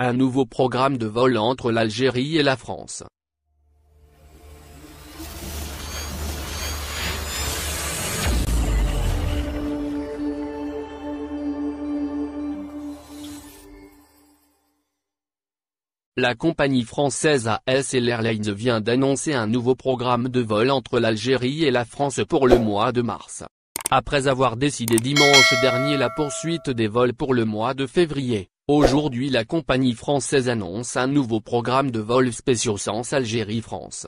Un nouveau programme de vol entre l'Algérie et la France. La compagnie française ASL Airlines vient d'annoncer un nouveau programme de vol entre l'Algérie et la France pour le mois de mars. Après avoir décidé dimanche dernier la poursuite des vols pour le mois de février, Aujourd'hui la compagnie française annonce un nouveau programme de vols spéciaux sans Algérie-France.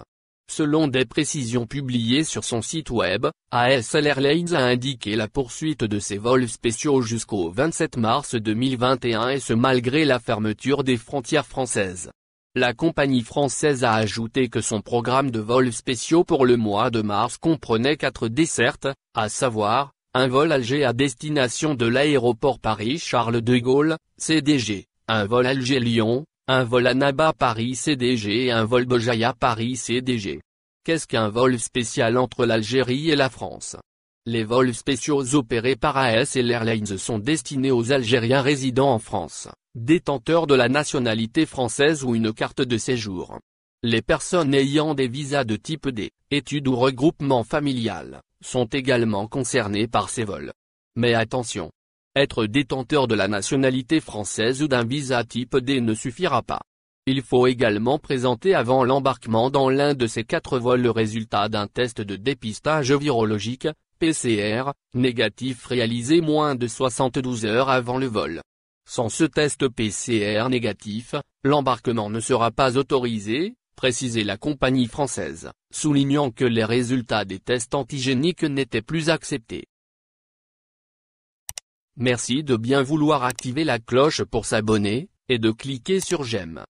Selon des précisions publiées sur son site web, ASL Airlines a indiqué la poursuite de ses vols spéciaux jusqu'au 27 mars 2021 et ce malgré la fermeture des frontières françaises. La compagnie française a ajouté que son programme de vols spéciaux pour le mois de mars comprenait quatre dessertes, à savoir, un vol Alger à destination de l'aéroport Paris-Charles de Gaulle, CDG, un vol Alger-Lyon, un vol Annaba Paris-CDG et un vol Bojaya Paris-CDG. Qu'est-ce qu'un vol spécial entre l'Algérie et la France Les vols spéciaux opérés par AS et l'Airlines sont destinés aux Algériens résidant en France, détenteurs de la nationalité française ou une carte de séjour. Les personnes ayant des visas de type D, études ou regroupement familial, sont également concernés par ces vols. Mais attention Être détenteur de la nationalité française ou d'un visa type D ne suffira pas. Il faut également présenter avant l'embarquement dans l'un de ces quatre vols le résultat d'un test de dépistage virologique, PCR, négatif réalisé moins de 72 heures avant le vol. Sans ce test PCR négatif, l'embarquement ne sera pas autorisé, préciser la compagnie française, soulignant que les résultats des tests antigéniques n'étaient plus acceptés. Merci de bien vouloir activer la cloche pour s'abonner, et de cliquer sur j'aime.